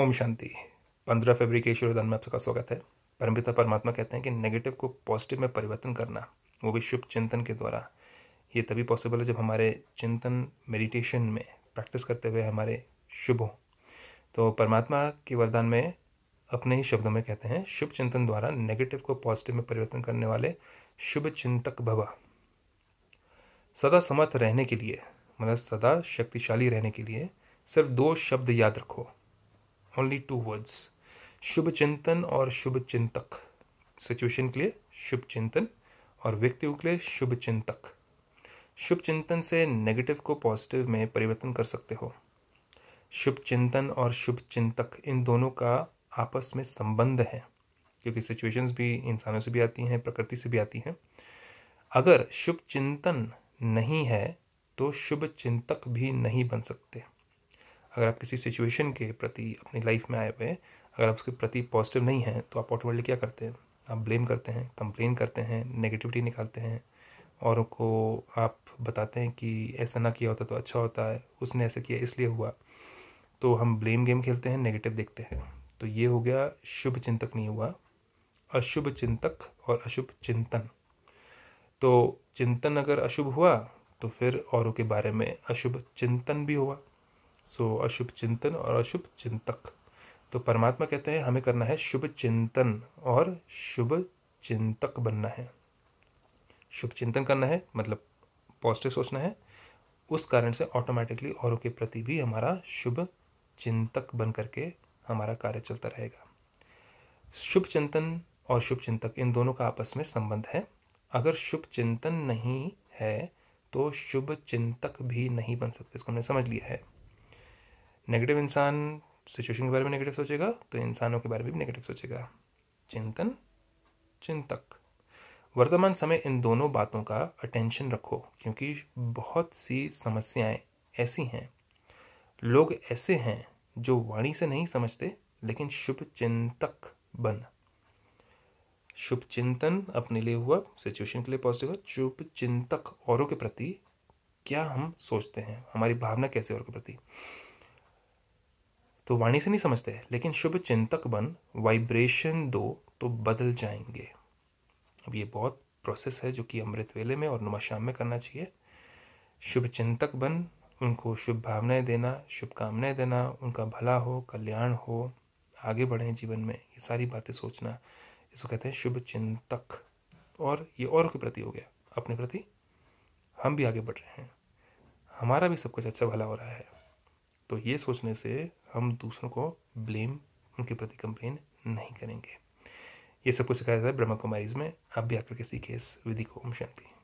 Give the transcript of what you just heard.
ओम शांति पंद्रह फरवरी के ईश्वरदान में आप सबका स्वागत है परमपिता परमात्मा कहते हैं कि नेगेटिव को पॉजिटिव में परिवर्तन करना वो भी शुभ चिंतन के द्वारा ये तभी पॉसिबल है जब हमारे चिंतन मेडिटेशन में प्रैक्टिस करते हुए हमारे शुभ हो तो परमात्मा के वरदान में अपने ही शब्दों में कहते हैं शुभ चिंतन द्वारा नेगेटिव को पॉजिटिव में परिवर्तन करने वाले शुभ चिंतक भवा सदा समर्थ रहने के लिए मतलब सदा शक्तिशाली रहने के लिए सिर्फ दो शब्द याद रखो ओनली टू वर्ड्स शुभ चिंतन और शुभ चिंतक सिचुएशन के लिए शुभ चिंतन और व्यक्तियों के लिए शुभ चिंतक शुभ चिंतन से नेगेटिव को पॉजिटिव में परिवर्तन कर सकते हो शुभ चिंतन और शुभ चिंतक इन दोनों का आपस में संबंध है क्योंकि सिचुएशंस भी इंसानों से भी आती हैं प्रकृति से भी आती हैं अगर शुभ चिंतन नहीं है तो शुभ चिंतक भी नहीं बन सकते अगर आप किसी सिचुएशन के प्रति अपनी लाइफ में आए हुए अगर आप उसके प्रति पॉजिटिव नहीं हैं तो आप ऑटोमेटिकली क्या करते हैं आप ब्लेम करते हैं कंप्लेन करते हैं नेगेटिविटी निकालते हैं औरों को आप बताते हैं कि ऐसा ना किया होता तो अच्छा होता है उसने ऐसा किया इसलिए हुआ तो हम ब्लेम गेम खेलते हैं नेगेटिव देखते हैं तो ये हो गया शुभ चिंतक नहीं हुआ अशुभ चिंतक और अशुभ चिंतन तो चिंतन अगर अशुभ हुआ तो फिर औरों के बारे में अशुभ चिंतन भी हुआ सो अशुभ चिंतन और अशुभ चिंतक तो परमात्मा कहते हैं हमें करना है शुभ चिंतन और शुभ चिंतक बनना है शुभ चिंतन करना है मतलब पॉजिटिव सोचना है उस कारण से ऑटोमेटिकली औरों के प्रति भी हमारा शुभ चिंतक बन करके हमारा कार्य चलता रहेगा शुभ चिंतन और शुभ चिंतक इन दोनों का आपस में संबंध है अगर शुभ चिंतन नहीं है तो शुभ चिंतक भी नहीं बन सकते इसको हमने समझ लिया है नेगेटिव इंसान सिचुएशन के बारे में नेगेटिव सोचेगा तो इंसानों के बारे में भी नेगेटिव सोचेगा चिंतन चिंतक वर्तमान समय इन दोनों बातों का अटेंशन रखो क्योंकि बहुत सी समस्याएं ऐसी हैं लोग ऐसे हैं जो वाणी से नहीं समझते लेकिन शुभ चिंतक बन शुभ चिंतन अपने लिए हुआ सिचुएशन के लिए पॉजिटिव हुआ शुभ चिंतक औरों के प्रति क्या हम सोचते हैं हमारी भावना कैसे औरों के प्रति तो वाणी से नहीं समझते लेकिन शुभ चिंतक बन वाइब्रेशन दो तो बदल जाएंगे अब ये बहुत प्रोसेस है जो कि अमृत वेले में और नुमा शाम में करना चाहिए शुभ चिंतक बन उनको शुभ भावनाएं देना शुभकामनाएं देना उनका भला हो कल्याण हो आगे बढ़ें जीवन में ये सारी बातें सोचना इसको कहते हैं शुभ चिंतक और ये औरों के प्रति हो गया अपने प्रति हम भी आगे बढ़ रहे हैं हमारा भी सब कुछ अच्छा भला हो रहा है तो ये सोचने से हम दूसरों को ब्लेम उनके प्रति कंप्लेन नहीं करेंगे ये सब कुछ सिखाया जाता है ब्रह्मा कुमारीज में आप भी आकर के सीखे इस विधि को ओम शांति